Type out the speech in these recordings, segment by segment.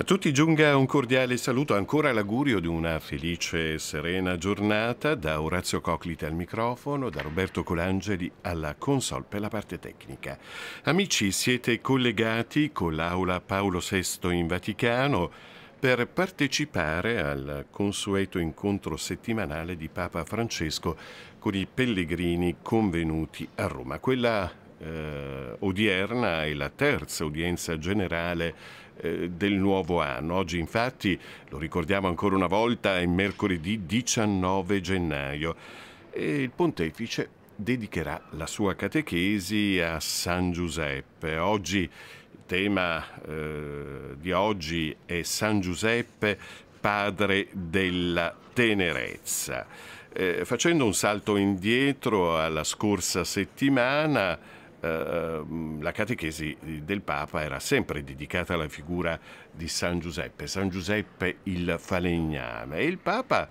A tutti giunga un cordiale saluto, ancora l'augurio di una felice e serena giornata da Orazio Coclite al microfono, da Roberto Colangeli alla console per la parte tecnica. Amici, siete collegati con l'aula Paolo VI in Vaticano per partecipare al consueto incontro settimanale di Papa Francesco con i pellegrini convenuti a Roma. Quella eh, odierna e la terza udienza generale eh, del nuovo anno. Oggi infatti, lo ricordiamo ancora una volta, è mercoledì 19 gennaio e il pontefice dedicherà la sua catechesi a San Giuseppe. Oggi il tema eh, di oggi è San Giuseppe, padre della tenerezza. Eh, facendo un salto indietro alla scorsa settimana, eh, ehm, la catechesi del Papa era sempre dedicata alla figura di San Giuseppe, San Giuseppe il falegname. E il Papa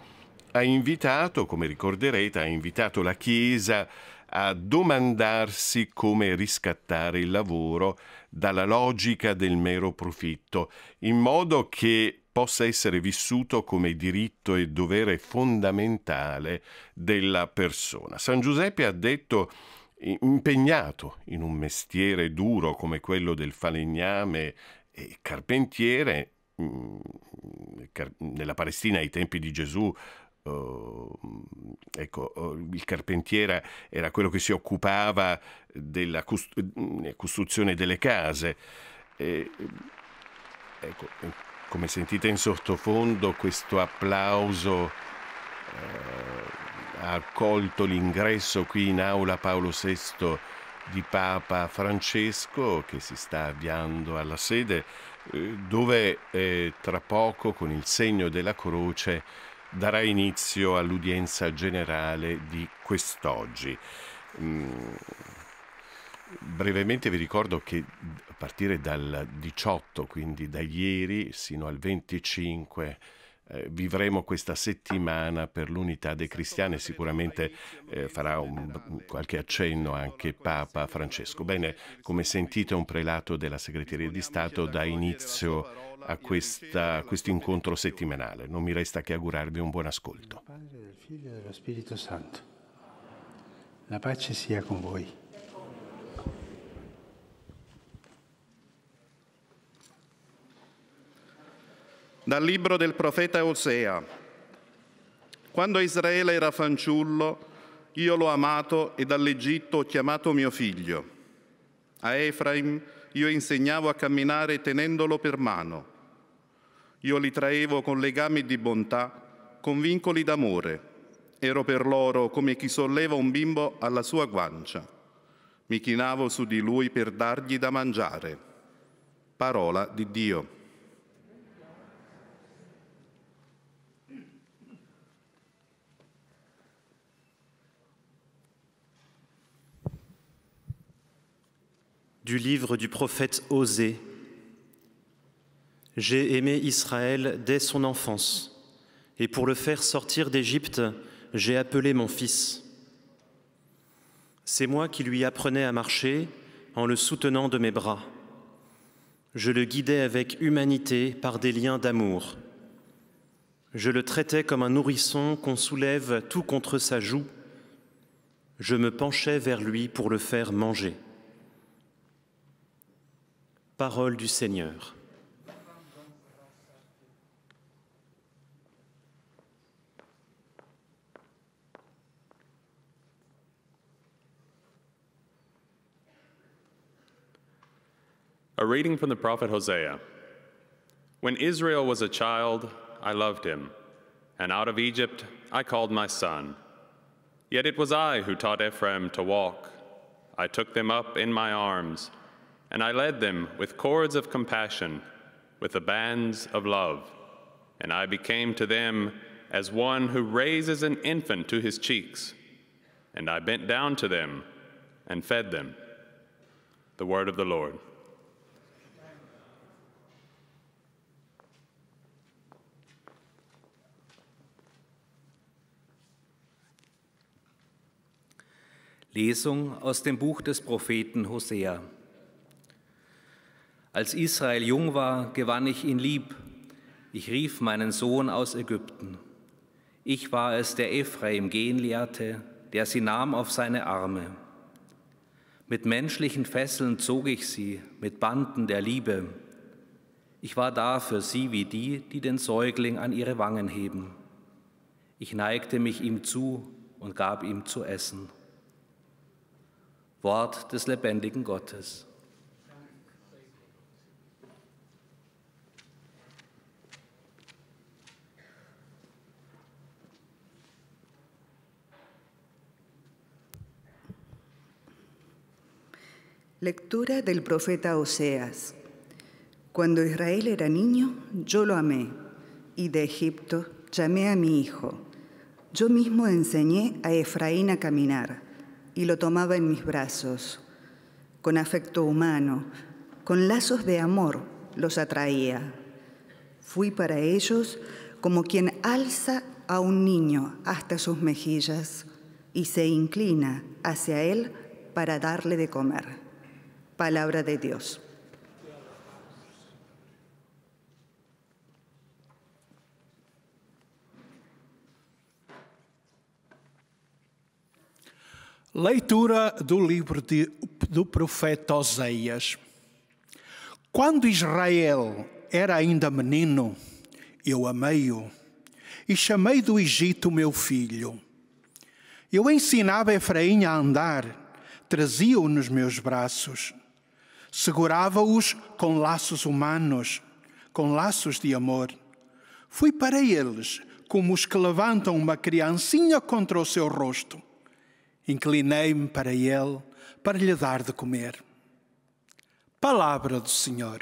ha invitato, come ricorderete, ha invitato la Chiesa a domandarsi come riscattare il lavoro dalla logica del mero profitto, in modo che possa essere vissuto come diritto e dovere fondamentale della persona. San Giuseppe ha detto impegnato in un mestiere duro come quello del falegname e carpentiere, mm, nella Palestina ai tempi di Gesù eh, ecco, eh, il carpentiere era quello che si occupava della mm, eh, costruzione delle case. ecco, come sentite in sottofondo questo applauso ha accolto l'ingresso qui in aula Paolo VI di Papa Francesco che si sta avviando alla sede eh, dove eh, tra poco con il segno della croce darà inizio all'udienza generale di quest'oggi. Mm. Brevemente vi ricordo che a partire dal 18, quindi da ieri, sino al 25 eh, vivremo questa settimana per l'unità dei cristiani. Sicuramente eh, farà un, qualche accenno anche Papa Francesco. Bene, come sentite, un prelato della Segreteria di Stato dà inizio a, questo incontro settimanale. Non mi resta che augurarvi un buon ascolto. Padre, del Figlio e dello Spirito Santo. La pace sia con voi. Dal libro del profeta Osea. Quando Israele era fanciullo, io l'ho amato e dall'Egitto ho chiamato mio figlio. A Efraim io insegnavo a camminare tenendolo per mano. Io li traevo con legami di bontà, con vincoli d'amore. Ero per loro come chi solleva un bimbo alla sua guancia. Mi chinavo su di lui per dargli da mangiare. Parola di Dio. du livre du prophète Osée. J'ai aimé Israël dès son enfance, et pour le faire sortir d'Égypte, j'ai appelé mon fils. C'est moi qui lui apprenais à marcher en le soutenant de mes bras. Je le guidais avec humanité par des liens d'amour. Je le traitais comme un nourrisson qu'on soulève tout contre sa joue. Je me penchais vers lui pour le faire manger. Parole du Seigneur. A reading from the prophet Hosea. When Israel was a child, I loved him, and out of Egypt I called my son. Yet it was I who taught Ephraim to walk. I took them up in my arms and I led them with cords of compassion, with the bands of love. And I became to them as one who raises an infant to his cheeks. And I bent down to them and fed them. The word of the Lord. Lesung aus dem Buch des Propheten Hosea. Als Israel jung war, gewann ich ihn lieb. Ich rief meinen Sohn aus Ägypten. Ich war es, der Ephraim gehen lehrte, der sie nahm auf seine Arme. Mit menschlichen Fesseln zog ich sie, mit Banden der Liebe. Ich war da für sie wie die, die den Säugling an ihre Wangen heben. Ich neigte mich ihm zu und gab ihm zu essen. Wort des lebendigen Gottes. Lectura del profeta Oseas. Cuando Israel era niño, yo lo amé, y de Egipto llamé a mi hijo. Yo mismo enseñé a Efraín a caminar, y lo tomaba en mis brazos. Con afecto humano, con lazos de amor, los atraía. Fui para ellos como quien alza a un niño hasta sus mejillas y se inclina hacia él para darle de comer. palabra de Dios. Leitura do livro de, do profeta Oséias. Quando Israel era ainda menino, eu amei-o e chamei do Egito meu filho. Eu ensinava Efraim a andar, trazia-o nos meus braços. Segurava-os com laços humanos, com laços de amor. Fui para eles como os que levantam uma criancinha contra o seu rosto. Inclinei-me para ele para lhe dar de comer. Palavra do Senhor.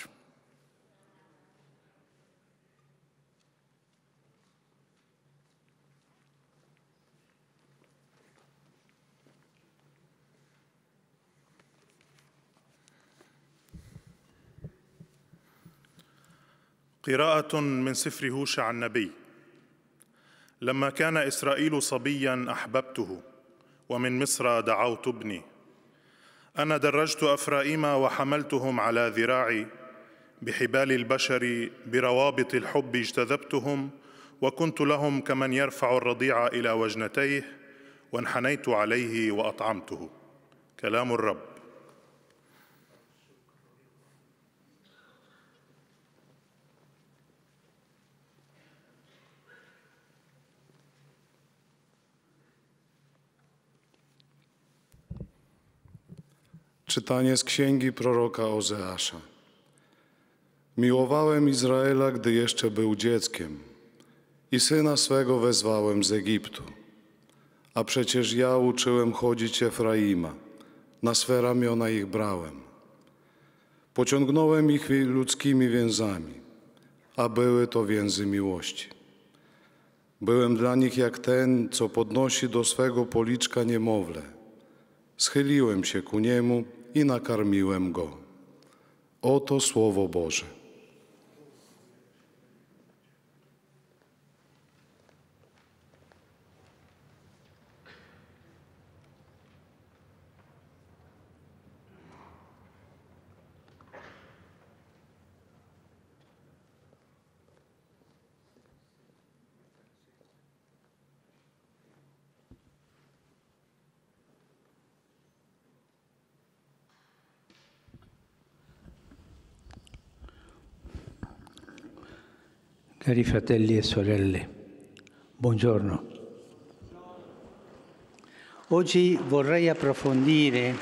قراءة من سفر هوشع النبي لما كان إسرائيل صبيا أحببته ومن مصر دعوت ابني أنا درجت أفرائيم وحملتهم على ذراعي بحبال البشر بروابط الحب اجتذبتهم وكنت لهم كمن يرفع الرضيع إلى وجنتيه وانحنيت عليه وأطعمته كلام الرب Czytanie z księgi proroka Ozeasza. Miłowałem Izraela, gdy jeszcze był dzieckiem, i syna swego wezwałem z Egiptu. A przecież ja uczyłem chodzić Efraima, na swe ramiona ich brałem. Pociągnąłem ich ludzkimi więzami, a były to więzy miłości. Byłem dla nich jak ten, co podnosi do swego policzka niemowlę. Schyliłem się ku niemu i nakarmiłem go. Oto Słowo Boże. Cari fratelli e sorelle, buongiorno. Oggi vorrei approfondire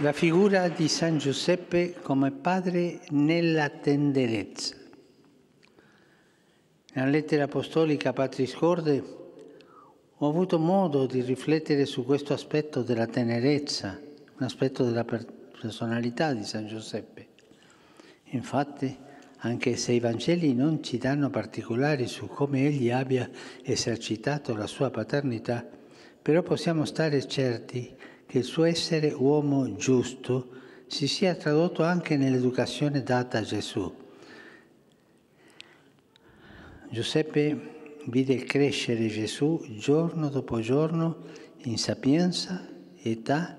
la figura di San Giuseppe come padre nella tenderezza. Nella lettera apostolica Patris Corde ho avuto modo di riflettere su questo aspetto della tenerezza, un aspetto della personalità di San Giuseppe. Infatti, anche se i Vangeli non ci danno particolari su come egli abbia esercitato la sua paternità, però possiamo stare certi che il suo essere uomo giusto si sia tradotto anche nell'educazione data a Gesù. Giuseppe vide crescere Gesù giorno dopo giorno in sapienza, età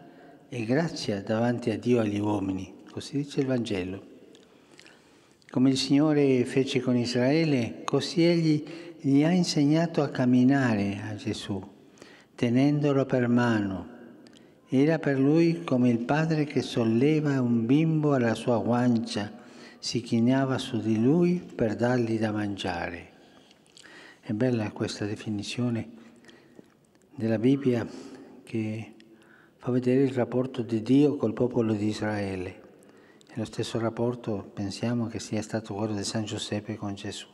e grazia davanti a Dio e agli uomini, così dice il Vangelo. Come il Signore fece con Israele, così egli gli ha insegnato a camminare a Gesù, tenendolo per mano. Era per lui come il padre che solleva un bimbo alla sua guancia, si chinava su di lui per dargli da mangiare. È bella questa definizione della Bibbia che fa vedere il rapporto di Dio col popolo di Israele. E lo stesso rapporto pensiamo che sia stato quello di San Giuseppe con Gesù.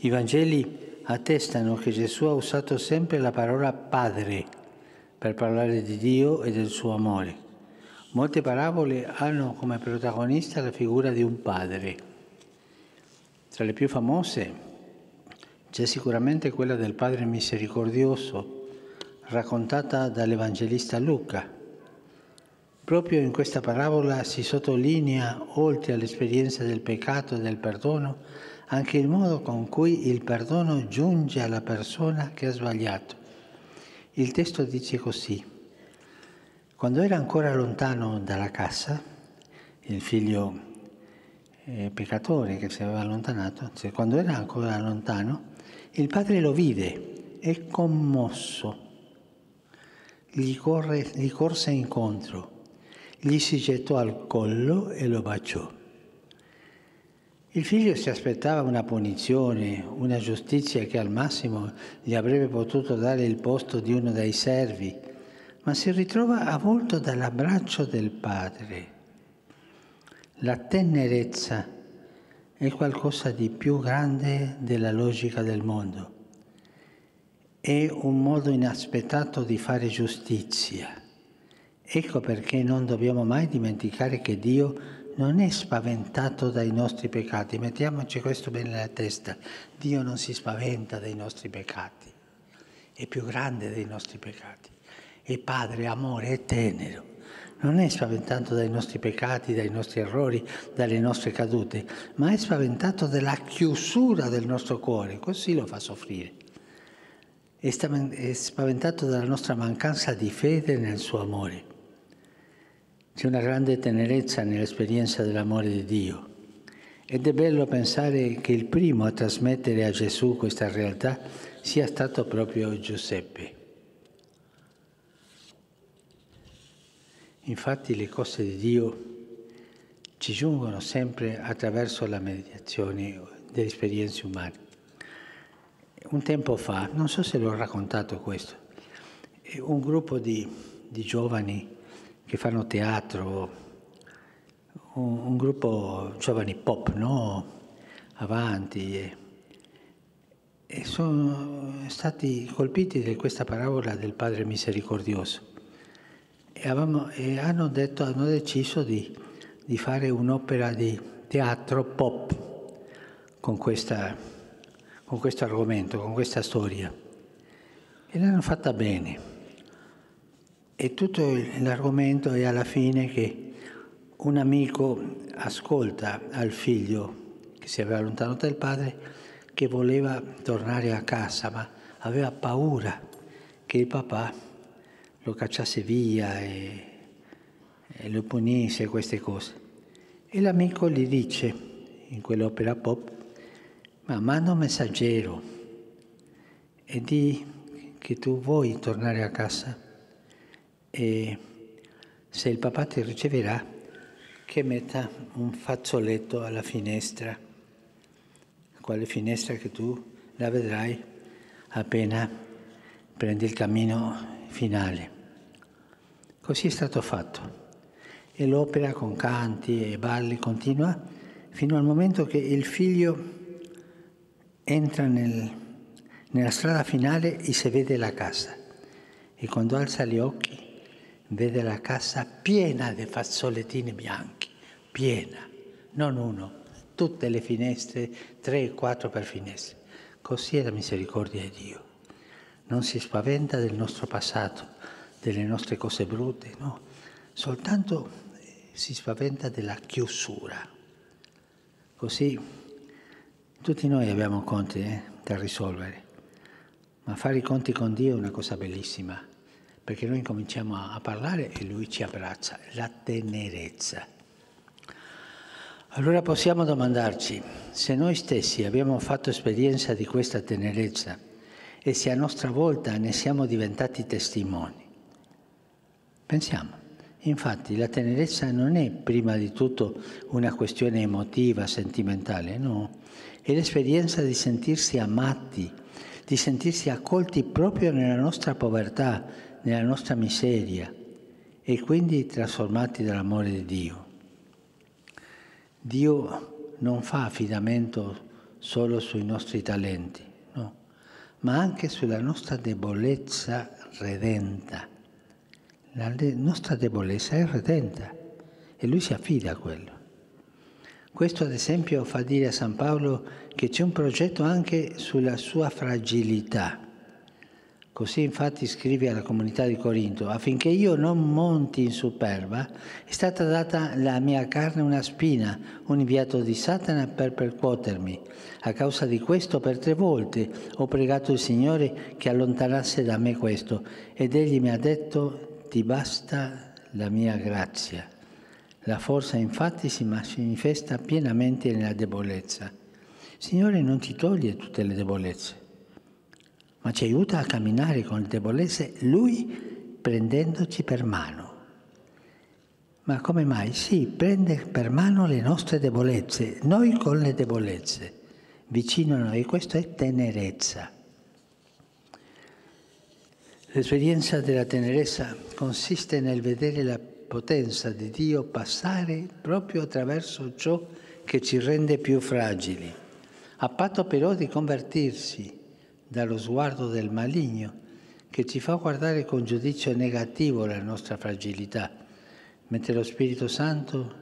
I Vangeli attestano che Gesù ha usato sempre la parola Padre per parlare di Dio e del suo amore. Molte parabole hanno come protagonista la figura di un padre. Tra le più famose c'è sicuramente quella del Padre misericordioso, raccontata dall'Evangelista Luca Proprio in questa parabola si sottolinea, oltre all'esperienza del peccato e del perdono, anche il modo con cui il perdono giunge alla persona che ha sbagliato. Il testo dice così, quando era ancora lontano dalla casa, il figlio eh, peccatore che si aveva allontanato, cioè quando era ancora lontano, il padre lo vide e commosso gli, corre, gli corse incontro gli si gettò al collo e lo baciò. Il figlio si aspettava una punizione, una giustizia che al massimo gli avrebbe potuto dare il posto di uno dei servi, ma si ritrova avvolto dall'abbraccio del padre. La tenerezza è qualcosa di più grande della logica del mondo. È un modo inaspettato di fare giustizia Ecco perché non dobbiamo mai dimenticare che Dio non è spaventato dai nostri peccati. Mettiamoci questo bene nella testa. Dio non si spaventa dei nostri peccati. È più grande dei nostri peccati. È padre, amore, è tenero. Non è spaventato dai nostri peccati, dai nostri errori, dalle nostre cadute, ma è spaventato dalla chiusura del nostro cuore. Così lo fa soffrire. È spaventato dalla nostra mancanza di fede nel suo amore c'è una grande tenerezza nell'esperienza dell'amore di Dio ed è bello pensare che il primo a trasmettere a Gesù questa realtà sia stato proprio Giuseppe. Infatti le cose di Dio ci giungono sempre attraverso la mediazione delle esperienze umane. Un tempo fa, non so se l'ho raccontato questo, un gruppo di, di giovani che fanno teatro, un, un gruppo giovani pop, no? Avanti. E, e sono stati colpiti da questa parabola del Padre Misericordioso. E, avevamo, e hanno, detto, hanno, deciso di, di fare un'opera di teatro pop con, questa, con questo argomento, con questa storia. E l'hanno fatta bene. E tutto l'argomento è alla fine che un amico ascolta al figlio che si aveva allontanato dal padre che voleva tornare a casa ma aveva paura che il papà lo cacciasse via e, e lo punisse queste cose. E l'amico gli dice in quell'opera pop, ma manda un messaggero e di che tu vuoi tornare a casa e se il papà ti riceverà che metta un fazzoletto alla finestra, quale finestra che tu la vedrai appena prendi il cammino finale. Così è stato fatto e l'opera con canti e balli continua fino al momento che il figlio entra nel, nella strada finale e si vede la casa e quando alza gli occhi vede la casa piena di fazzolettini bianchi, piena, non uno, tutte le finestre, tre quattro per finestra. Così è la misericordia di Dio. Non si spaventa del nostro passato, delle nostre cose brutte, no, soltanto si spaventa della chiusura. Così tutti noi abbiamo conti eh, da risolvere, ma fare i conti con Dio è una cosa bellissima perché noi cominciamo a, a parlare e lui ci abbraccia, la tenerezza. Allora possiamo domandarci se noi stessi abbiamo fatto esperienza di questa tenerezza e se a nostra volta ne siamo diventati testimoni. Pensiamo. Infatti la tenerezza non è prima di tutto una questione emotiva, sentimentale, no, è l'esperienza di sentirsi amati, di sentirsi accolti proprio nella nostra povertà, nella nostra miseria e quindi trasformati dall'amore di Dio. Dio non fa affidamento solo sui nostri talenti, no, ma anche sulla nostra debolezza redenta. La nostra debolezza è redenta e lui si affida a quello. Questo ad esempio fa dire a San Paolo che c'è un progetto anche sulla sua fragilità Così infatti scrive alla comunità di Corinto, affinché io non monti in superba, è stata data alla mia carne una spina, un inviato di Satana per percuotermi. A causa di questo per tre volte ho pregato il Signore che allontanasse da me questo ed egli mi ha detto ti basta la mia grazia. La forza infatti si manifesta pienamente nella debolezza. Signore non ti toglie tutte le debolezze ma ci aiuta a camminare con le debolezze Lui prendendoci per mano. Ma come mai? Sì, prende per mano le nostre debolezze, noi con le debolezze, vicino a noi. Questo è tenerezza. L'esperienza della tenerezza consiste nel vedere la potenza di Dio passare proprio attraverso ciò che ci rende più fragili, a patto però di convertirsi dallo sguardo del maligno che ci fa guardare con giudizio negativo la nostra fragilità, mentre lo Spirito Santo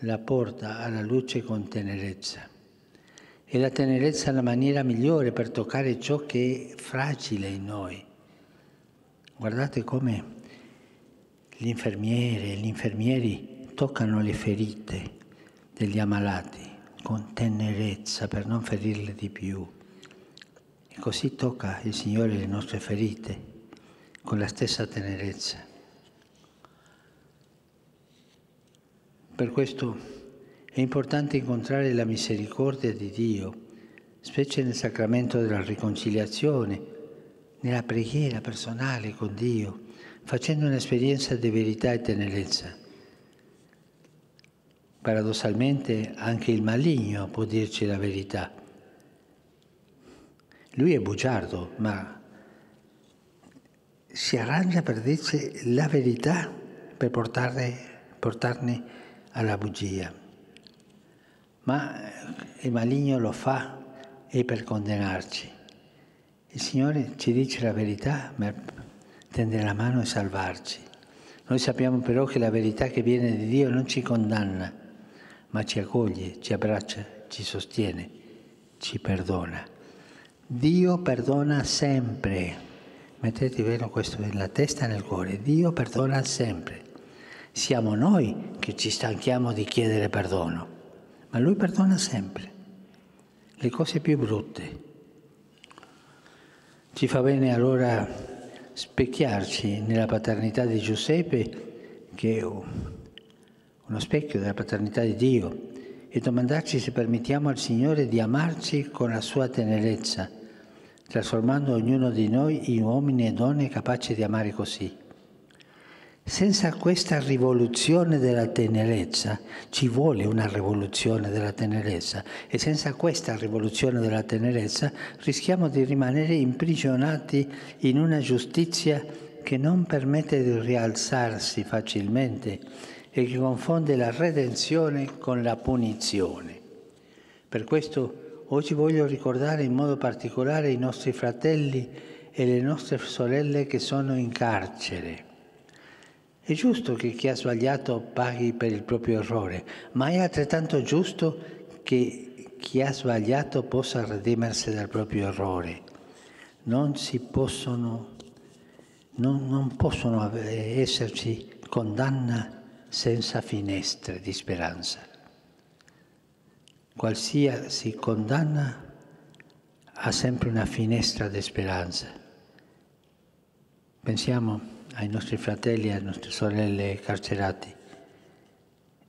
la porta alla luce con tenerezza. E la tenerezza è la maniera migliore per toccare ciò che è fragile in noi. Guardate come gli infermieri e gli infermieri toccano le ferite degli ammalati con tenerezza per non ferirle di più e così tocca il Signore le nostre ferite con la stessa tenerezza. Per questo è importante incontrare la misericordia di Dio, specie nel sacramento della riconciliazione, nella preghiera personale con Dio, facendo un'esperienza di verità e tenerezza. Paradossalmente anche il maligno può dirci la verità lui è bugiardo, ma si arrangia per dirci la verità per portare, portarne alla bugia. Ma il maligno lo fa e per condannarci. Il Signore ci dice la verità per tendere la mano e salvarci. Noi sappiamo però che la verità che viene di Dio non ci condanna, ma ci accoglie, ci abbraccia, ci sostiene, ci perdona. Dio perdona sempre. Mettetevelo questo nella testa e nel cuore. Dio perdona sempre. Siamo noi che ci stanchiamo di chiedere perdono, ma Lui perdona sempre. Le cose più brutte. Ci fa bene allora specchiarci nella paternità di Giuseppe, che è uno specchio della paternità di Dio, e domandarci se permettiamo al Signore di amarci con la sua tenerezza trasformando ognuno di noi in uomini e donne capaci di amare così. Senza questa rivoluzione della tenerezza ci vuole una rivoluzione della tenerezza e senza questa rivoluzione della tenerezza rischiamo di rimanere imprigionati in una giustizia che non permette di rialzarsi facilmente e che confonde la redenzione con la punizione. Per questo Oggi voglio ricordare in modo particolare i nostri fratelli e le nostre sorelle che sono in carcere. È giusto che chi ha sbagliato paghi per il proprio errore, ma è altrettanto giusto che chi ha sbagliato possa redimersi dal proprio errore. Non si possono, non, non possono esserci condanna senza finestre di speranza. Qualsiasi condanna ha sempre una finestra di speranza. Pensiamo ai nostri fratelli e alle nostre sorelle carcerati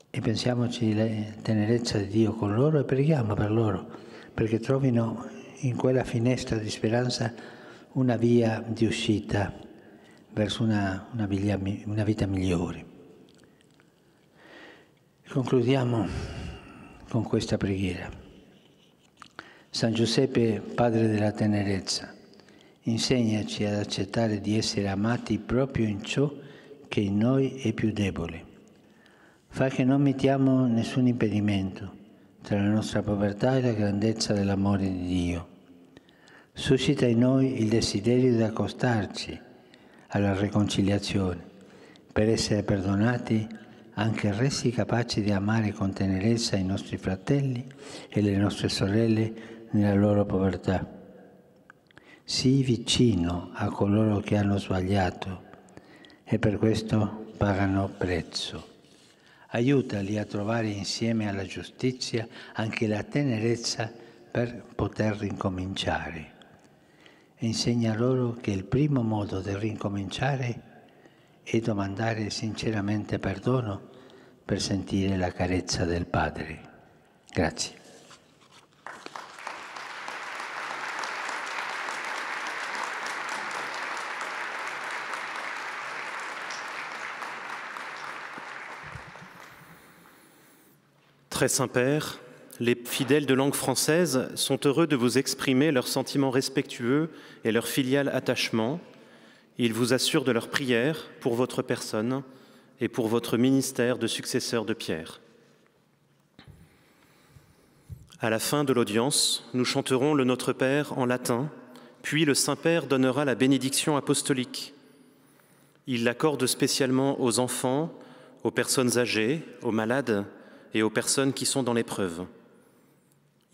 e pensiamoci alla tenerezza di Dio con loro e preghiamo per loro, perché trovino in quella finestra di speranza una via di uscita verso una, una, vita, una vita migliore. Concludiamo con questa preghiera. San Giuseppe, Padre della tenerezza, insegnaci ad accettare di essere amati proprio in ciò che in noi è più debole. Fa che non mettiamo nessun impedimento tra la nostra povertà e la grandezza dell'amore di Dio. Suscita in noi il desiderio di accostarci alla riconciliazione per essere perdonati anche resti capaci di amare con tenerezza i nostri fratelli e le nostre sorelle nella loro povertà. Sii vicino a coloro che hanno sbagliato e per questo pagano prezzo. Aiutali a trovare insieme alla giustizia anche la tenerezza per poter rincominciare. E insegna loro che il primo modo di rincominciare è e demander sincèrement pardon per sentire la carezza del Padre. Grazie. Très Saint-Père, les fidèles de langue française sont heureux de vous exprimer leurs sentiments respectueux et leur filial attachement ils vous assurent de leur prière pour votre personne et pour votre ministère de successeur de Pierre. À la fin de l'audience, nous chanterons le Notre Père en latin, puis le Saint-Père donnera la bénédiction apostolique. Il l'accorde spécialement aux enfants, aux personnes âgées, aux malades et aux personnes qui sont dans l'épreuve.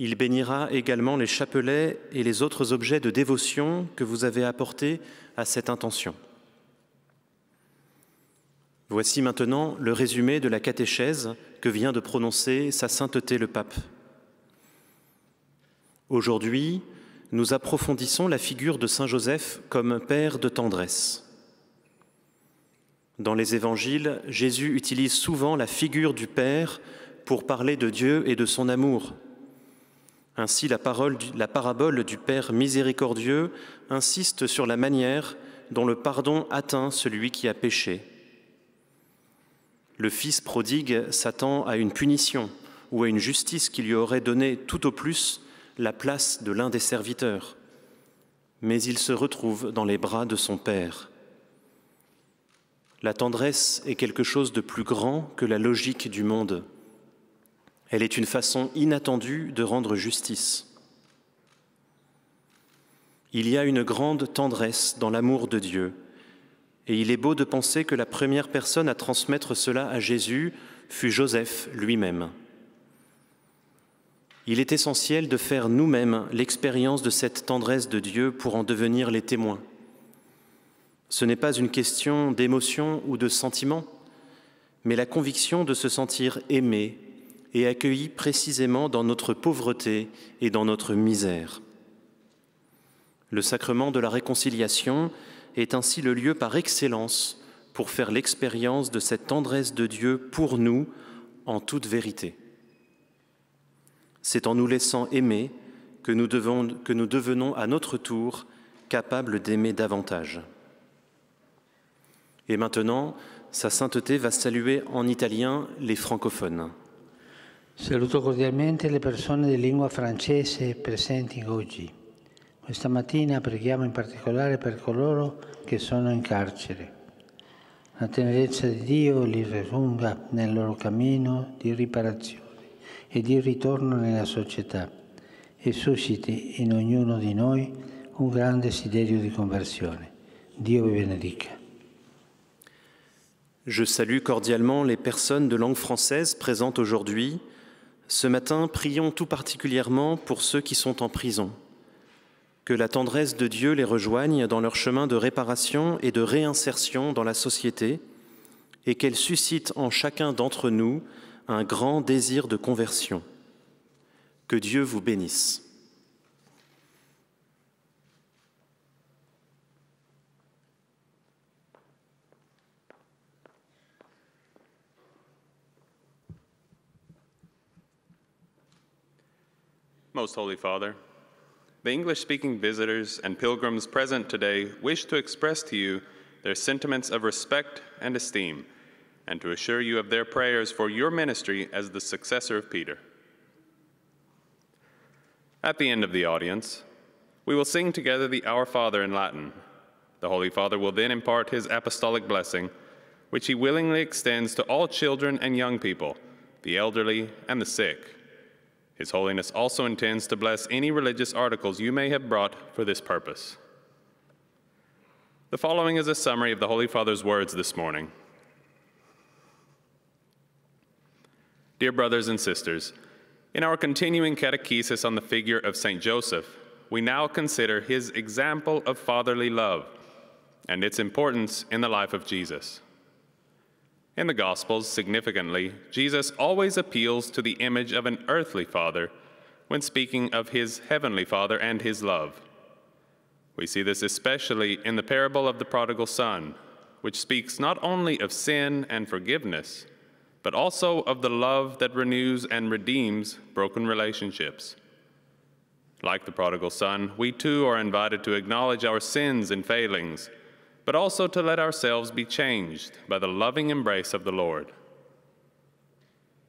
Il bénira également les chapelets et les autres objets de dévotion que vous avez apportés à cette intention. Voici maintenant le résumé de la catéchèse que vient de prononcer Sa Sainteté le Pape. Aujourd'hui, nous approfondissons la figure de Saint Joseph comme père de tendresse. Dans les évangiles, Jésus utilise souvent la figure du Père pour parler de Dieu et de son amour ainsi, la, la parabole du Père miséricordieux insiste sur la manière dont le pardon atteint celui qui a péché. Le Fils prodigue s'attend à une punition ou à une justice qui lui aurait donné tout au plus la place de l'un des serviteurs. Mais il se retrouve dans les bras de son Père. La tendresse est quelque chose de plus grand que la logique du monde. Elle est une façon inattendue de rendre justice. Il y a une grande tendresse dans l'amour de Dieu, et il est beau de penser que la première personne à transmettre cela à Jésus fut Joseph lui-même. Il est essentiel de faire nous-mêmes l'expérience de cette tendresse de Dieu pour en devenir les témoins. Ce n'est pas une question d'émotion ou de sentiment, mais la conviction de se sentir aimé et accueillis précisément dans notre pauvreté et dans notre misère. Le sacrement de la réconciliation est ainsi le lieu par excellence pour faire l'expérience de cette tendresse de Dieu pour nous en toute vérité. C'est en nous laissant aimer que nous, devons, que nous devenons à notre tour capables d'aimer davantage. Et maintenant, Sa Sainteté va saluer en italien les francophones. Saluto cordialmente le persone di lingua francese presenti oggi. Questa mattina preghiamo in particolare per coloro che sono in carcere. La tenerezza di Dio li raggiunga nel loro cammino di riparazione e di ritorno nella società e susciti in ognuno di noi un gran desiderio di conversione. Dio vi benedica. Je salue cordialement les personnes de langue française présentes aujourd'hui Ce matin, prions tout particulièrement pour ceux qui sont en prison. Que la tendresse de Dieu les rejoigne dans leur chemin de réparation et de réinsertion dans la société, et qu'elle suscite en chacun d'entre nous un grand désir de conversion. Que Dieu vous bénisse. Most Holy Father, the English-speaking visitors and pilgrims present today wish to express to you their sentiments of respect and esteem, and to assure you of their prayers for your ministry as the successor of Peter. At the end of the audience, we will sing together the Our Father in Latin. The Holy Father will then impart his apostolic blessing, which he willingly extends to all children and young people, the elderly and the sick. His Holiness also intends to bless any religious articles you may have brought for this purpose. The following is a summary of the Holy Father's words this morning. Dear brothers and sisters, in our continuing catechesis on the figure of St. Joseph, we now consider his example of fatherly love and its importance in the life of Jesus. In the Gospels, significantly, Jesus always appeals to the image of an earthly father when speaking of his heavenly father and his love. We see this especially in the parable of the prodigal son, which speaks not only of sin and forgiveness, but also of the love that renews and redeems broken relationships. Like the prodigal son, we too are invited to acknowledge our sins and failings but also to let ourselves be changed by the loving embrace of the Lord.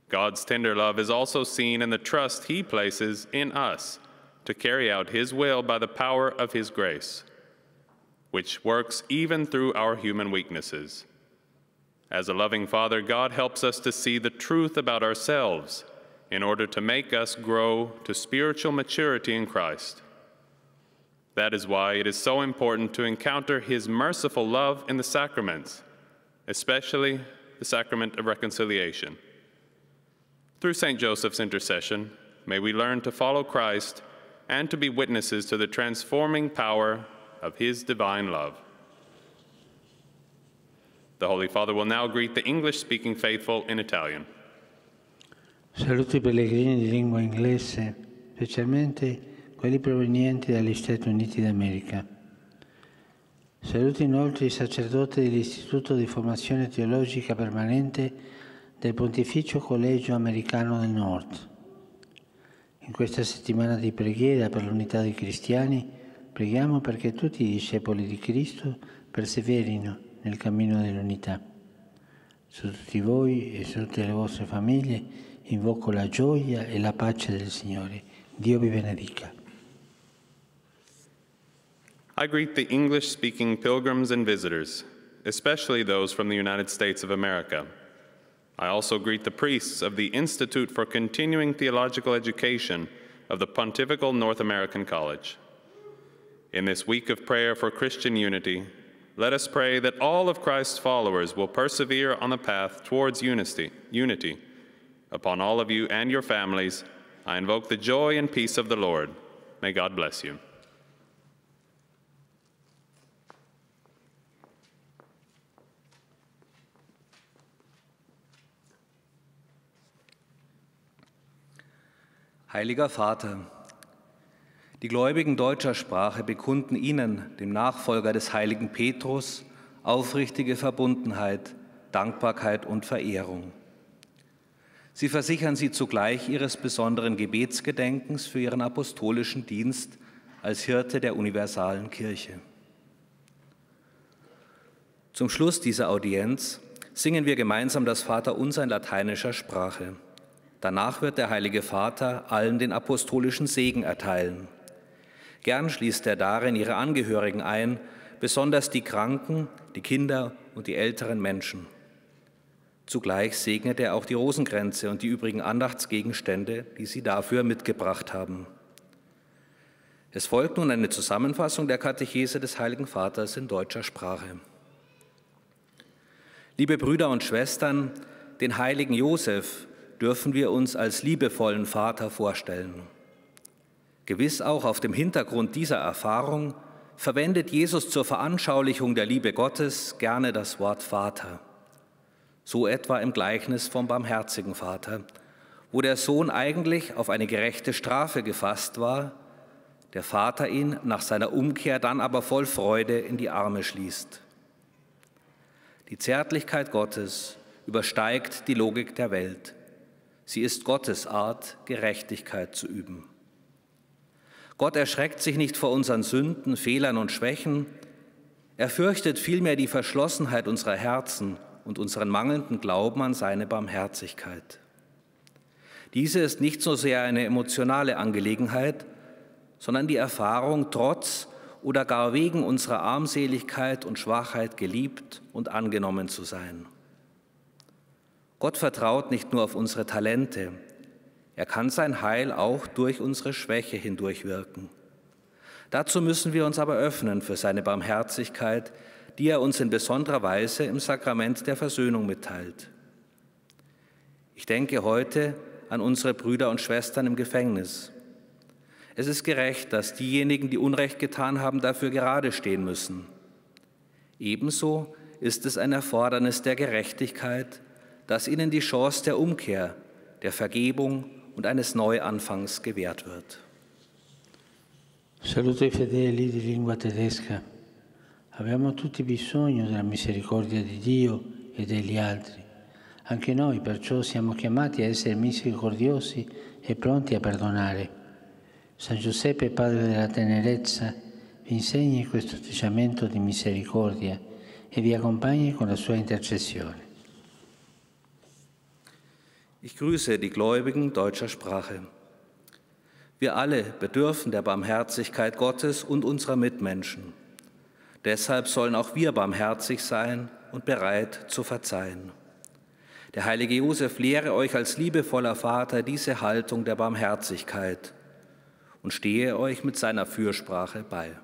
God's tender love is also seen in the trust he places in us to carry out his will by the power of his grace, which works even through our human weaknesses. As a loving father, God helps us to see the truth about ourselves in order to make us grow to spiritual maturity in Christ. That is why it is so important to encounter his merciful love in the sacraments, especially the sacrament of reconciliation. Through St. Joseph's intercession, may we learn to follow Christ and to be witnesses to the transforming power of his divine love. The Holy Father will now greet the English-speaking faithful in Italian. Saluti, pellegrini di lingua inglese, specialmente quelli provenienti dagli Stati Uniti d'America. Saluto inoltre i sacerdoti dell'Istituto di Formazione Teologica Permanente del Pontificio Collegio Americano del Nord. In questa settimana di preghiera per l'unità dei cristiani, preghiamo perché tutti i discepoli di Cristo perseverino nel cammino dell'unità. Su tutti voi e su tutte le vostre famiglie invoco la gioia e la pace del Signore. Dio vi benedica. I greet the English speaking pilgrims and visitors, especially those from the United States of America. I also greet the priests of the Institute for Continuing Theological Education of the Pontifical North American College. In this week of prayer for Christian unity, let us pray that all of Christ's followers will persevere on the path towards unity. Upon all of you and your families, I invoke the joy and peace of the Lord. May God bless you. Heiliger Vater, die Gläubigen deutscher Sprache bekunden Ihnen, dem Nachfolger des heiligen Petrus, aufrichtige Verbundenheit, Dankbarkeit und Verehrung. Sie versichern Sie zugleich Ihres besonderen Gebetsgedenkens für Ihren apostolischen Dienst als Hirte der universalen Kirche. Zum Schluss dieser Audienz singen wir gemeinsam das Vaterunser in lateinischer Sprache. Danach wird der Heilige Vater allen den apostolischen Segen erteilen. Gern schließt er darin ihre Angehörigen ein, besonders die Kranken, die Kinder und die älteren Menschen. Zugleich segnet er auch die Rosenkränze und die übrigen Andachtsgegenstände, die sie dafür mitgebracht haben. Es folgt nun eine Zusammenfassung der Katechese des Heiligen Vaters in deutscher Sprache. Liebe Brüder und Schwestern, den heiligen Josef, dürfen wir uns als liebevollen Vater vorstellen. Gewiss auch auf dem Hintergrund dieser Erfahrung verwendet Jesus zur Veranschaulichung der Liebe Gottes gerne das Wort Vater. So etwa im Gleichnis vom barmherzigen Vater, wo der Sohn eigentlich auf eine gerechte Strafe gefasst war, der Vater ihn nach seiner Umkehr dann aber voll Freude in die Arme schließt. Die Zärtlichkeit Gottes übersteigt die Logik der Welt. Sie ist Gottes Art, Gerechtigkeit zu üben. Gott erschreckt sich nicht vor unseren Sünden, Fehlern und Schwächen. Er fürchtet vielmehr die Verschlossenheit unserer Herzen und unseren mangelnden Glauben an seine Barmherzigkeit. Diese ist nicht so sehr eine emotionale Angelegenheit, sondern die Erfahrung, trotz oder gar wegen unserer Armseligkeit und Schwachheit geliebt und angenommen zu sein. Gott vertraut nicht nur auf unsere Talente, er kann sein Heil auch durch unsere Schwäche hindurchwirken. Dazu müssen wir uns aber öffnen für seine Barmherzigkeit, die er uns in besonderer Weise im Sakrament der Versöhnung mitteilt. Ich denke heute an unsere Brüder und Schwestern im Gefängnis. Es ist gerecht, dass diejenigen, die Unrecht getan haben, dafür gerade stehen müssen. Ebenso ist es ein Erfordernis der Gerechtigkeit, dass ihnen die Chance der Umkehr, der Vergebung und eines Neuanfangs gewährt wird. Saluto i fedeli di lingua tedesca. Abbiamo tutti bisogno della misericordia di Dio e degli altri. Anche noi perciò siamo chiamati a essere misericordiosi e pronti a perdonare. San Giuseppe, Padre della tenerezza, vi insegni questo atteggiamento di misericordia e vi accompagni con la sua intercessione. Ich grüße die Gläubigen deutscher Sprache. Wir alle bedürfen der Barmherzigkeit Gottes und unserer Mitmenschen. Deshalb sollen auch wir barmherzig sein und bereit zu verzeihen. Der heilige Josef lehre euch als liebevoller Vater diese Haltung der Barmherzigkeit und stehe euch mit seiner Fürsprache bei.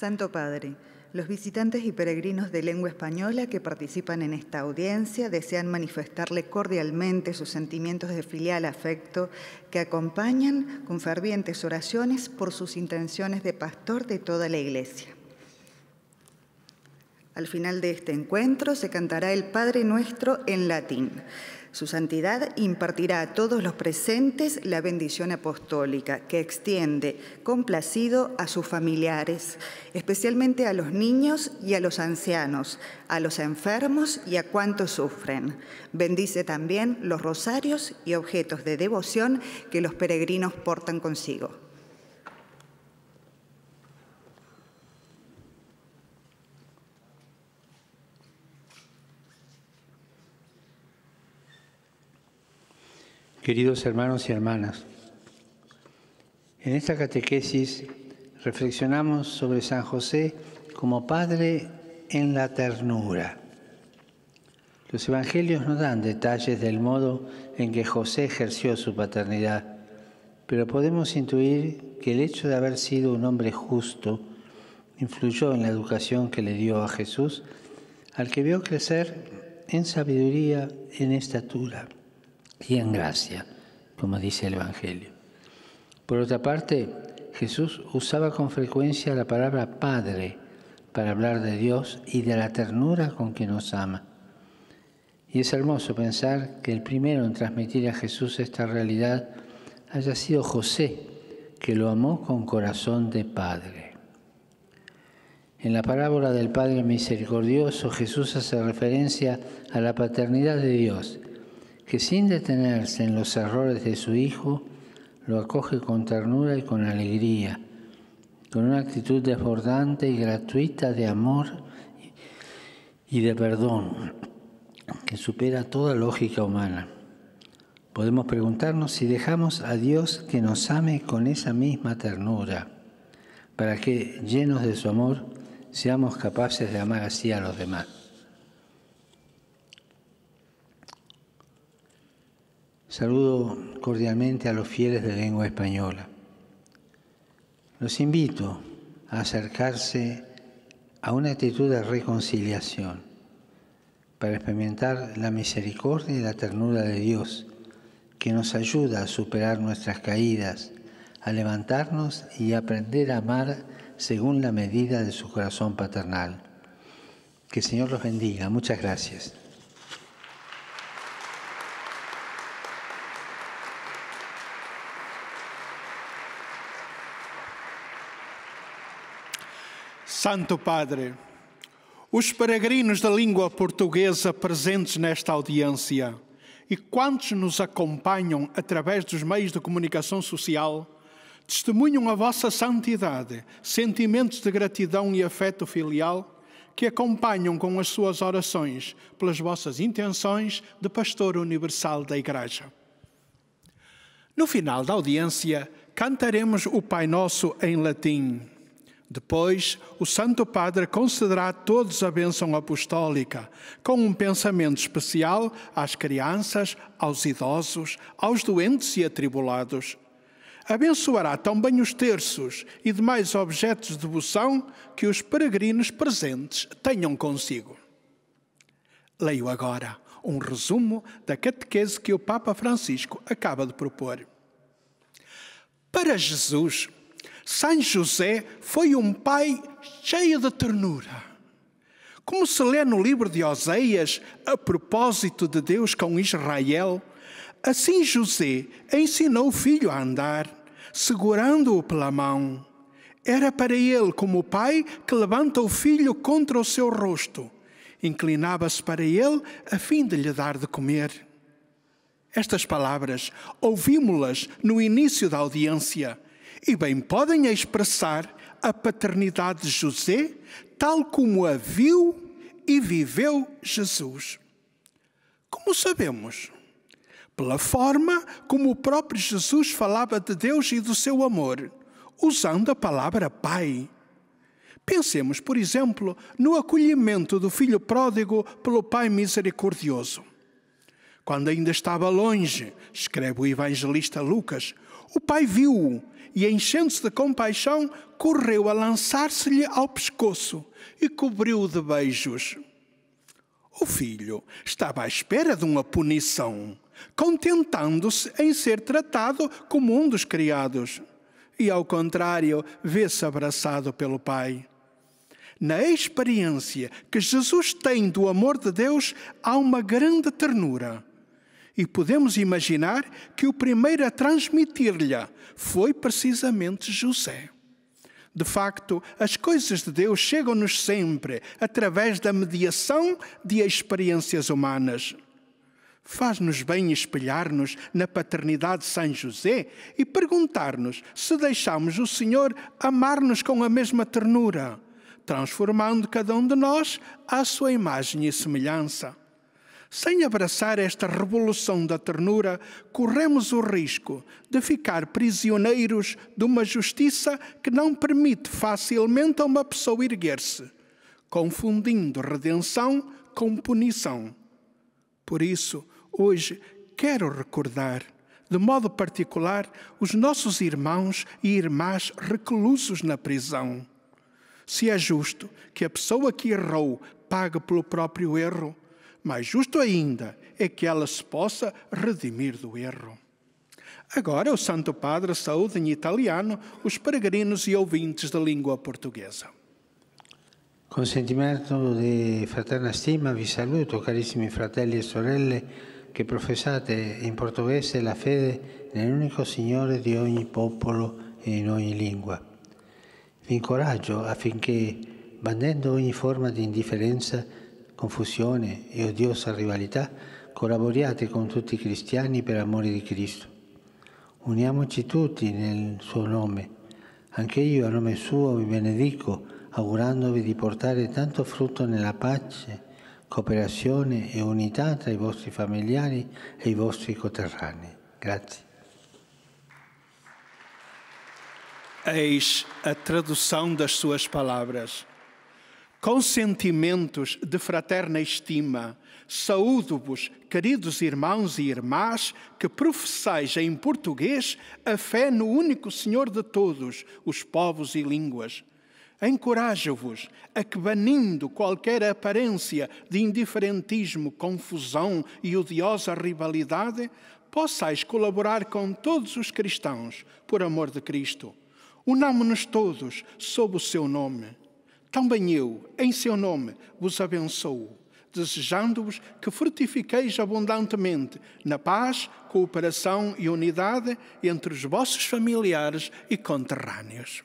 Santo Padre, los visitantes y peregrinos de lengua española que participan en esta audiencia desean manifestarle cordialmente sus sentimientos de filial afecto que acompañan con fervientes oraciones por sus intenciones de pastor de toda la Iglesia. Al final de este encuentro se cantará el Padre Nuestro en latín. Su santidad impartirá a todos los presentes la bendición apostólica que extiende complacido a sus familiares, especialmente a los niños y a los ancianos, a los enfermos y a cuantos sufren. Bendice también los rosarios y objetos de devoción que los peregrinos portan consigo. Queridos hermanos y hermanas, en esta catequesis reflexionamos sobre San José como Padre en la ternura. Los evangelios no dan detalles del modo en que José ejerció su paternidad, pero podemos intuir que el hecho de haber sido un hombre justo influyó en la educación que le dio a Jesús, al que vio crecer en sabiduría, en estatura y en gracia, como dice el Evangelio. Por otra parte, Jesús usaba con frecuencia la palabra Padre para hablar de Dios y de la ternura con que nos ama. Y es hermoso pensar que el primero en transmitir a Jesús esta realidad haya sido José, que lo amó con corazón de Padre. En la parábola del Padre Misericordioso, Jesús hace referencia a la paternidad de Dios que sin detenerse en los errores de su hijo, lo acoge con ternura y con alegría, con una actitud desbordante y gratuita de amor y de perdón que supera toda lógica humana. Podemos preguntarnos si dejamos a Dios que nos ame con esa misma ternura, para que, llenos de su amor, seamos capaces de amar así a los demás. Saludo cordialmente a los fieles de lengua española. Los invito a acercarse a una actitud de reconciliación para experimentar la misericordia y la ternura de Dios que nos ayuda a superar nuestras caídas, a levantarnos y aprender a amar según la medida de su corazón paternal. Que el Señor los bendiga. Muchas gracias. Santo Padre, os peregrinos da língua portuguesa presentes nesta audiência e quantos nos acompanham através dos meios de comunicação social testemunham a vossa santidade, sentimentos de gratidão e afeto filial que acompanham com as suas orações pelas vossas intenções de pastor universal da Igreja. No final da audiência, cantaremos o Pai Nosso em latim depois, o Santo Padre concederá a todos a bênção apostólica, com um pensamento especial às crianças, aos idosos, aos doentes e atribulados. Abençoará também os terços e demais objetos de devoção que os peregrinos presentes tenham consigo. Leio agora um resumo da catequese que o Papa Francisco acaba de propor. Para Jesus, são José foi um pai cheio de ternura. Como se lê no livro de Oséias, a propósito de Deus com Israel, assim José ensinou o filho a andar, segurando-o pela mão. Era para ele como o pai que levanta o filho contra o seu rosto. Inclinava-se para ele a fim de lhe dar de comer. Estas palavras ouvimos-las no início da audiência e bem podem expressar a paternidade de José, tal como a viu e viveu Jesus. Como sabemos? Pela forma como o próprio Jesus falava de Deus e do seu amor, usando a palavra Pai. Pensemos, por exemplo, no acolhimento do filho pródigo pelo Pai misericordioso. Quando ainda estava longe, escreve o evangelista Lucas, o pai viu-o e, enchendo-se de compaixão, correu a lançar-se-lhe ao pescoço e cobriu-o de beijos. O filho estava à espera de uma punição, contentando-se em ser tratado como um dos criados. E, ao contrário, vê-se abraçado pelo pai. Na experiência que Jesus tem do amor de Deus, há uma grande ternura e podemos imaginar que o primeiro a transmitir-lhe foi precisamente José. De facto, as coisas de Deus chegam-nos sempre através da mediação de experiências humanas. Faz-nos bem espelhar-nos na paternidade de São José e perguntar-nos se deixamos o Senhor amar-nos com a mesma ternura, transformando cada um de nós à sua imagem e semelhança. Sem abraçar esta revolução da ternura, corremos o risco de ficar prisioneiros de uma justiça que não permite facilmente a uma pessoa erguer-se, confundindo redenção com punição. Por isso, hoje quero recordar, de modo particular, os nossos irmãos e irmãs reclusos na prisão. Se é justo que a pessoa que errou pague pelo próprio erro, mas justo ainda é que ela se possa redimir do erro. Agora, o Santo Padre saúda em italiano os peregrinos e ouvintes da língua portuguesa. Com sentimento de fraterna stima vi saluto, carissimi fratelli e sorelle, que professate in a la fede único Signore di ogni popolo e in ogni lingua. Vi incoraggio affinché, bandendo ogni forma di indifferenza, confusione e odiosa rivalità, collaboriate con tutti i cristiani per amore di Cristo. Uniamoci tutti nel suo nome. Anche io a nome suo vi benedico, augurandovi di portare tanto frutto nella pace, cooperazione e unità tra i vostri familiari e i vostri coterranei. Grazie. Eis a tradução das suas palavras. com sentimentos de fraterna estima, saúdo-vos, queridos irmãos e irmãs, que professais em português a fé no único Senhor de todos, os povos e línguas. Encorajo-vos a que, banindo qualquer aparência de indiferentismo, confusão e odiosa rivalidade, possais colaborar com todos os cristãos, por amor de Cristo. Unamo-nos todos sob o seu nome também eu, em seu nome, vos abençoo, desejando-vos que frutifiqueis abundantemente na paz, cooperação e unidade entre os vossos familiares e conterrâneos.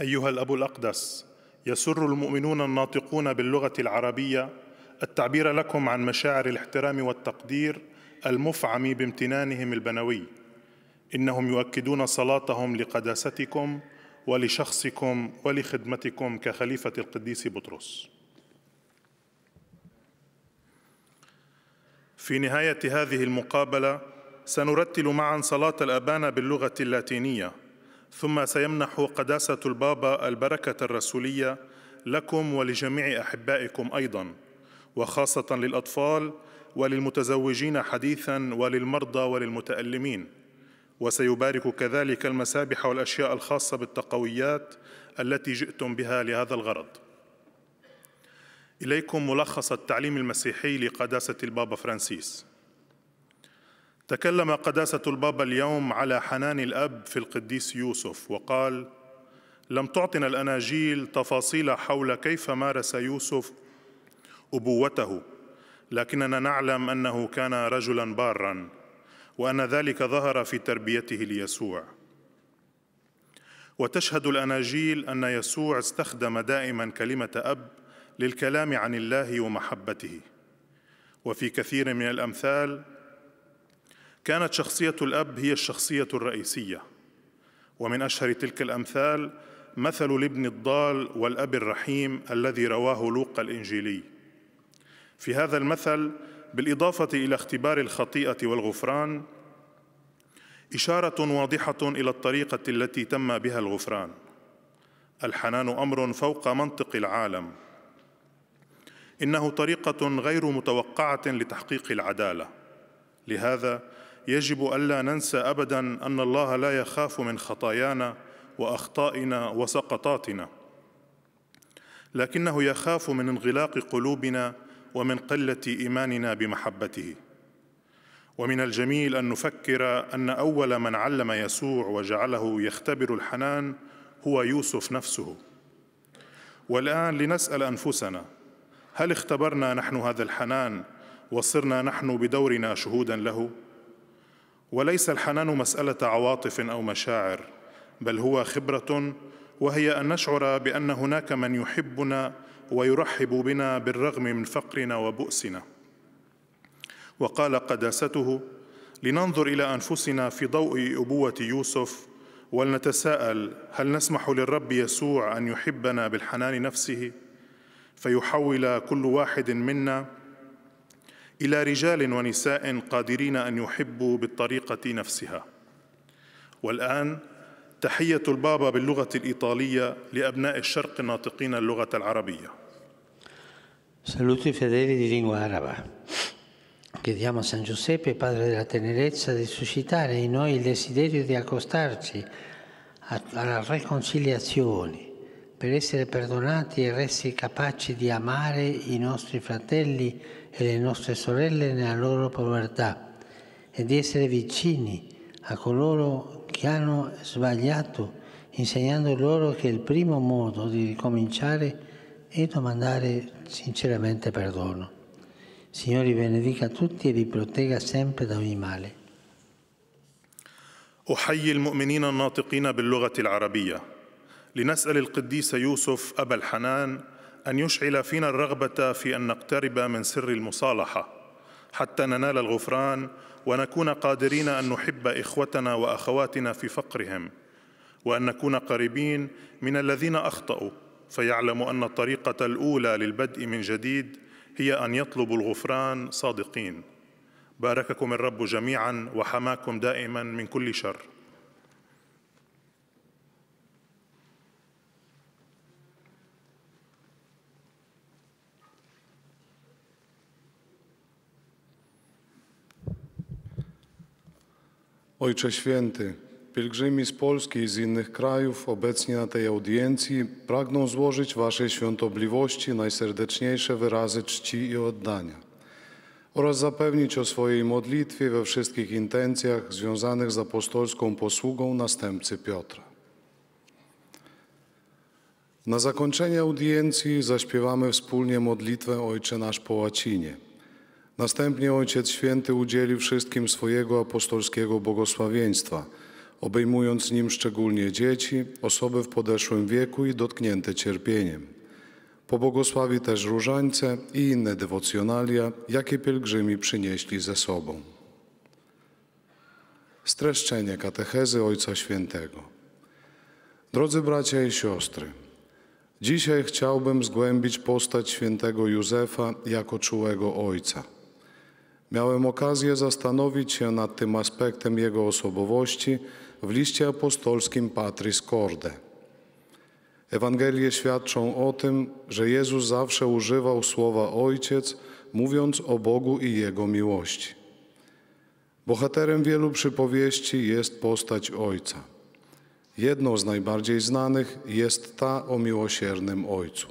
أيها الأب الأقدس يسر المؤمنون الناطقون باللغة العربية التعبير لكم عن مشاعر الاحترام والتقدير المفعم بامتنانهم البنوي إنهم يؤكدون صلاتهم لقداستكم ولشخصكم ولخدمتكم كخليفة القديس بطرس في نهاية هذه المقابلة سنرتل معا صلاة الأبان باللغة اللاتينية ثم سيمنح قداسة البابا البركة الرسولية لكم ولجميع أحبائكم أيضاً وخاصة للأطفال وللمتزوجين حديثا وللمرضى وللمتألمين وسيبارك كذلك المسابح والأشياء الخاصة بالتقويات التي جئتم بها لهذا الغرض إليكم ملخص التعليم المسيحي لقداسة البابا فرانسيس تكلم قداسة البابا اليوم على حنان الأب في القديس يوسف وقال: لم تعطنا الأناجيل تفاصيل حول كيف مارس يوسف أبوته، لكننا نعلم أنه كان رجلا بارا، وأن ذلك ظهر في تربيته ليسوع. وتشهد الأناجيل أن يسوع استخدم دائما كلمة أب للكلام عن الله ومحبته. وفي كثير من الأمثال كانت شخصية الأب هي الشخصية الرئيسية ومن أشهر تلك الأمثال مثل الابن الضال والأب الرحيم الذي رواه لوقا الإنجيلي في هذا المثل بالإضافة إلى اختبار الخطيئة والغفران إشارة واضحة إلى الطريقة التي تم بها الغفران الحنان أمر فوق منطق العالم إنه طريقة غير متوقعة لتحقيق العدالة لهذا يجب الا ننسى ابدا ان الله لا يخاف من خطايانا واخطائنا وسقطاتنا لكنه يخاف من انغلاق قلوبنا ومن قله ايماننا بمحبته ومن الجميل ان نفكر ان اول من علم يسوع وجعله يختبر الحنان هو يوسف نفسه والان لنسال انفسنا هل اختبرنا نحن هذا الحنان وصرنا نحن بدورنا شهودا له وليس الحنان مساله عواطف او مشاعر بل هو خبره وهي ان نشعر بان هناك من يحبنا ويرحب بنا بالرغم من فقرنا وبؤسنا وقال قداسته لننظر الى انفسنا في ضوء ابوه يوسف ولنتساءل هل نسمح للرب يسوع ان يحبنا بالحنان نفسه فيحول كل واحد منا إلى رجال ونساء قادرين أن يحبوا بالطريقة نفسها والآن تحية البابا باللغة الإيطالية لأبناء الشرق الناطقين اللغة العربية Saluti fedeli di lingua araba. Chiediamo a San Giuseppe, Padre della tenerezza, di suscitare in noi il desiderio di accostarci alla riconciliazione per essere perdonati e resti capaci di amare i nostri fratelli e le nostre sorelle nella loro povertà e di essere vicini a coloro che hanno sbagliato, insegnando loro che il primo modo di ricominciare è domandare sinceramente perdono. Signori, benedica tutti e vi protegga sempre da ogni male. أحيي المؤمنين الناطقين باللغة العربية لنسأل القديس يوسف أبا الحنان أن يشعل فينا الرغبة في أن نقترب من سر المصالحة حتى ننال الغفران ونكون قادرين أن نحب إخوتنا وأخواتنا في فقرهم وأن نكون قريبين من الذين أخطأوا فيعلم أن الطريقة الأولى للبدء من جديد هي أن يطلبوا الغفران صادقين بارككم الرب جميعا وحماكم دائما من كل شر Ojcze Święty, pielgrzymi z Polski i z innych krajów obecni na tej audiencji pragną złożyć Waszej świątobliwości najserdeczniejsze wyrazy czci i oddania oraz zapewnić o swojej modlitwie we wszystkich intencjach związanych z apostolską posługą następcy Piotra. Na zakończenie audiencji zaśpiewamy wspólnie modlitwę Ojcze Nasz po łacinie – Następnie Ojciec Święty udzieli wszystkim swojego apostolskiego błogosławieństwa, obejmując nim szczególnie dzieci, osoby w podeszłym wieku i dotknięte cierpieniem. Pobłogosławi też różańce i inne dewocjonalia, jakie pielgrzymi przynieśli ze sobą. Streszczenie katechezy Ojca Świętego. Drodzy bracia i siostry, dzisiaj chciałbym zgłębić postać świętego Józefa jako czułego ojca – Miałem okazję zastanowić się nad tym aspektem jego osobowości w liście apostolskim Patris Corde. Ewangelie świadczą o tym, że Jezus zawsze używał słowa Ojciec, mówiąc o Bogu i Jego miłości. Bohaterem wielu przypowieści jest postać Ojca. Jedną z najbardziej znanych jest ta o miłosiernym Ojcu.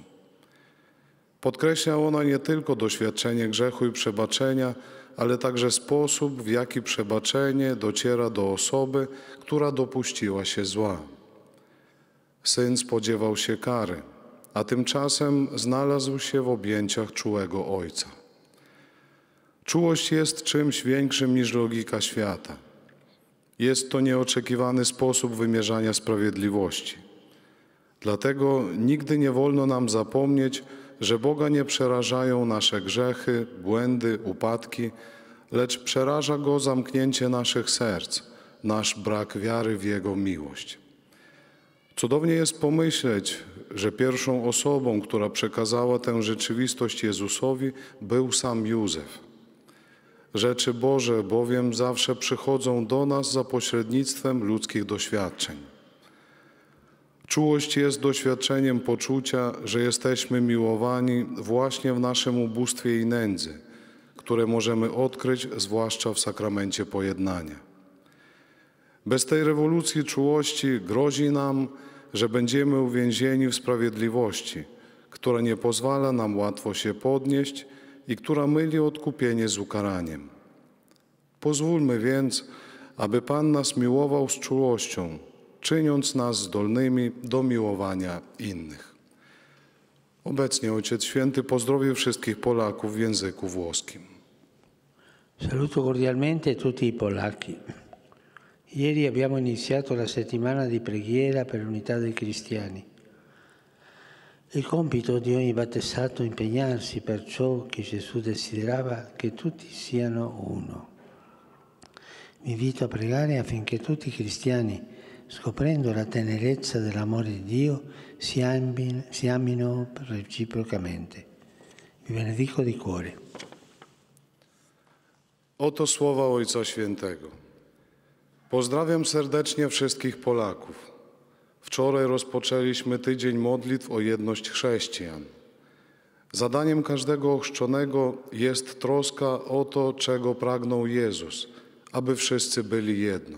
Podkreśla ona nie tylko doświadczenie grzechu i przebaczenia, ale także sposób, w jaki przebaczenie dociera do osoby, która dopuściła się zła. Syn spodziewał się kary, a tymczasem znalazł się w objęciach czułego ojca. Czułość jest czymś większym niż logika świata. Jest to nieoczekiwany sposób wymierzania sprawiedliwości. Dlatego nigdy nie wolno nam zapomnieć, że Boga nie przerażają nasze grzechy, błędy, upadki, lecz przeraża Go zamknięcie naszych serc, nasz brak wiary w Jego miłość. Cudownie jest pomyśleć, że pierwszą osobą, która przekazała tę rzeczywistość Jezusowi, był sam Józef. Rzeczy Boże bowiem zawsze przychodzą do nas za pośrednictwem ludzkich doświadczeń. Czułość jest doświadczeniem poczucia, że jesteśmy miłowani właśnie w naszym ubóstwie i nędzy, które możemy odkryć zwłaszcza w sakramencie pojednania. Bez tej rewolucji czułości grozi nam, że będziemy uwięzieni w sprawiedliwości, która nie pozwala nam łatwo się podnieść i która myli odkupienie z ukaraniem. Pozwólmy więc, aby Pan nas miłował z czułością, czyniąc nas zdolnymi do miłowania innych. Obecnie Ojciec Święty pozdrowie wszystkich Polaków w języku włoskim. Saluto cordialmente tutti i Polacchi. Ieri abbiamo iniziato la settimana di preghiera per l'unità dei cristiani. Il compito di ogni battesato è impegnarsi per ciò che Gesù desiderava che tutti siano uno. Mi invito a pregare affinché tutti i cristiani scoprendo la tenerezza dell'amore di Dio, si, si amino reciprocamente. Vi benedico di cuore. Oto słowa Ojca Świętego. Pozdrawiam serdecznie wszystkich Polaków. Wczoraj rozpoczęliśmy tydzień modlitw o jedność chrześcijan. Zadaniem każdego ochrzczonego jest troska o to, czego pragnął Jezus, aby wszyscy byli jedno.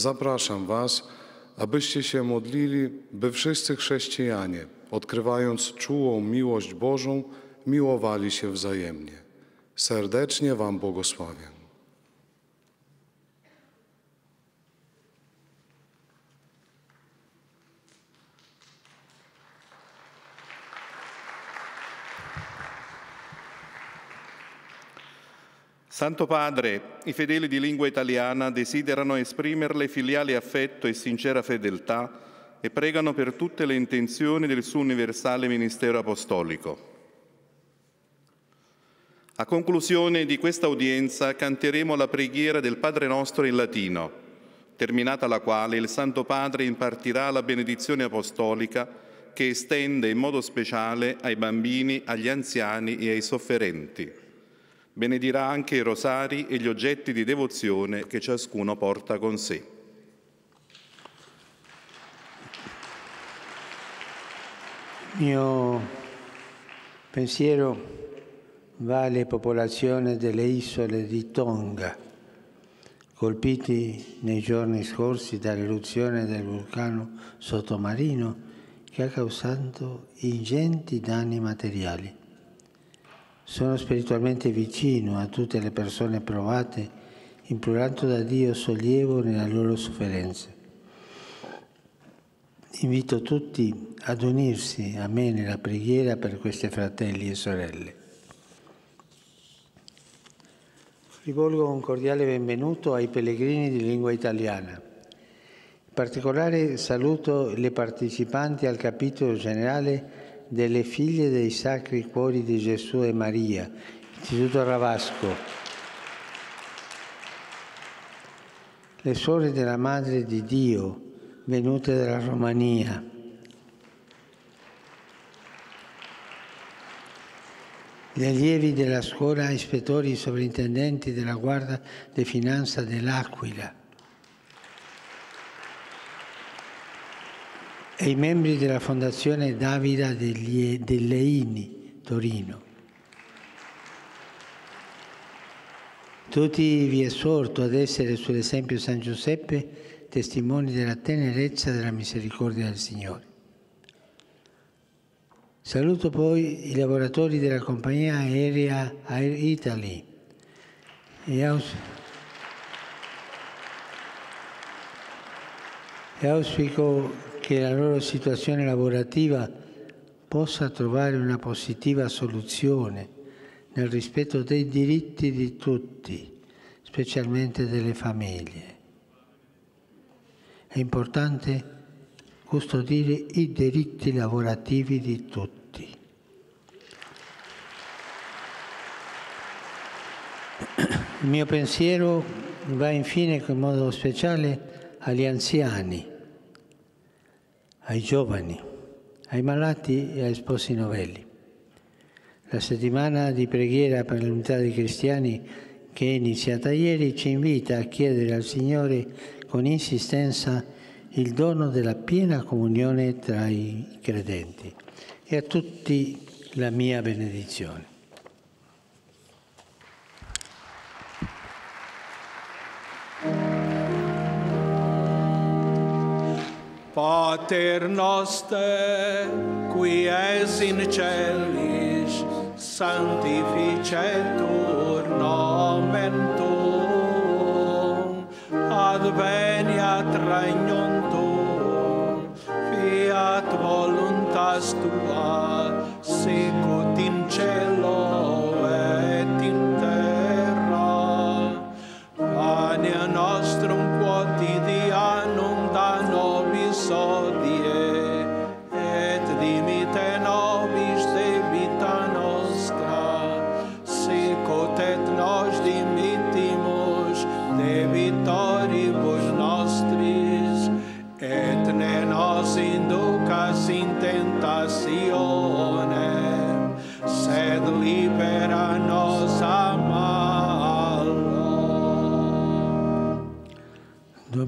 Zapraszam Was, abyście się modlili, by wszyscy chrześcijanie, odkrywając czułą miłość Bożą, miłowali się wzajemnie. Serdecznie Wam błogosławię. Santo Padre, i fedeli di lingua italiana desiderano esprimerle filiale affetto e sincera fedeltà e pregano per tutte le intenzioni del suo universale ministero apostolico. A conclusione di questa udienza canteremo la preghiera del Padre nostro in latino, terminata la quale il Santo Padre impartirà la benedizione apostolica che estende in modo speciale ai bambini, agli anziani e ai sofferenti. Benedirà anche i rosari e gli oggetti di devozione che ciascuno porta con sé. Il mio pensiero va alle popolazioni delle isole di Tonga, colpiti nei giorni scorsi dall'eruzione del vulcano sottomarino che ha causato ingenti danni materiali. Sono spiritualmente vicino a tutte le persone provate, implorando da Dio sollievo nella loro sofferenza. Invito tutti ad unirsi a me nella preghiera per questi fratelli e sorelle. Rivolgo un cordiale benvenuto ai pellegrini di lingua italiana. In particolare saluto le partecipanti al capitolo generale delle figlie dei Sacri Cuori di Gesù e Maria, Istituto Ravasco. Le suore della Madre di Dio, venute dalla Romania. Gli allievi della scuola ispettori e sovrintendenti della Guardia di Finanza dell'Aquila. e i membri della Fondazione Davida degli, Dell'Eini, Torino. Tutti vi esorto ad essere sull'esempio San Giuseppe, testimoni della tenerezza e della misericordia del Signore. Saluto poi i lavoratori della compagnia aerea Air Italy e, aus- e auspico che la loro situazione lavorativa possa trovare una positiva soluzione nel rispetto dei diritti di tutti, specialmente delle famiglie. È importante custodire i diritti lavorativi di tutti. Il mio pensiero va infine in modo speciale agli anziani ai giovani, ai malati e ai sposi novelli. La settimana di preghiera per l'unità dei cristiani che è iniziata ieri ci invita a chiedere al Signore con insistenza il dono della piena comunione tra i credenti e a tutti la mia benedizione. Pater noster, qui es in celis, sanctificetur nomen tuum, adveniat regnum tuum, fiat voluntas tua, sicut in celis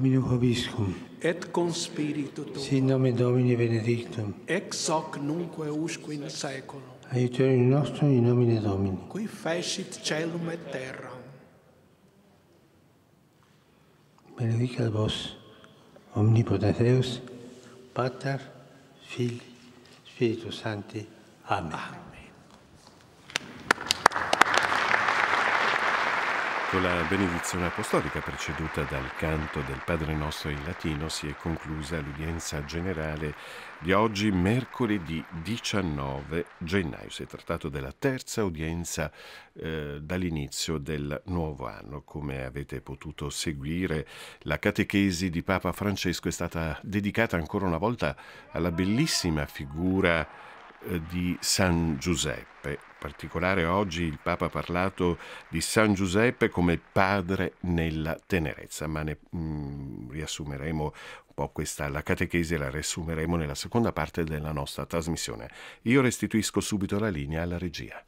Domino Vobiscum. Et con spirito tuo. Sin nome Domini benedictum. Ex hoc nunque usque in Aiutare il nostro in nomine Domini. Qui fecit celum et terra. Benedica vos, omnipotens Deus, Pater, Fili, Spiritus Sancti. Amen. Amen. Con la benedizione apostolica preceduta dal canto del Padre nostro in latino si è conclusa l'udienza generale di oggi, mercoledì 19 gennaio. Si è trattato della terza udienza eh, dall'inizio del nuovo anno. Come avete potuto seguire, la catechesi di Papa Francesco è stata dedicata ancora una volta alla bellissima figura eh, di San Giuseppe particolare oggi il Papa ha parlato di San Giuseppe come padre nella tenerezza, ma ne mm, riassumeremo un po' questa, la catechesi la riassumeremo nella seconda parte della nostra trasmissione. Io restituisco subito la linea alla regia.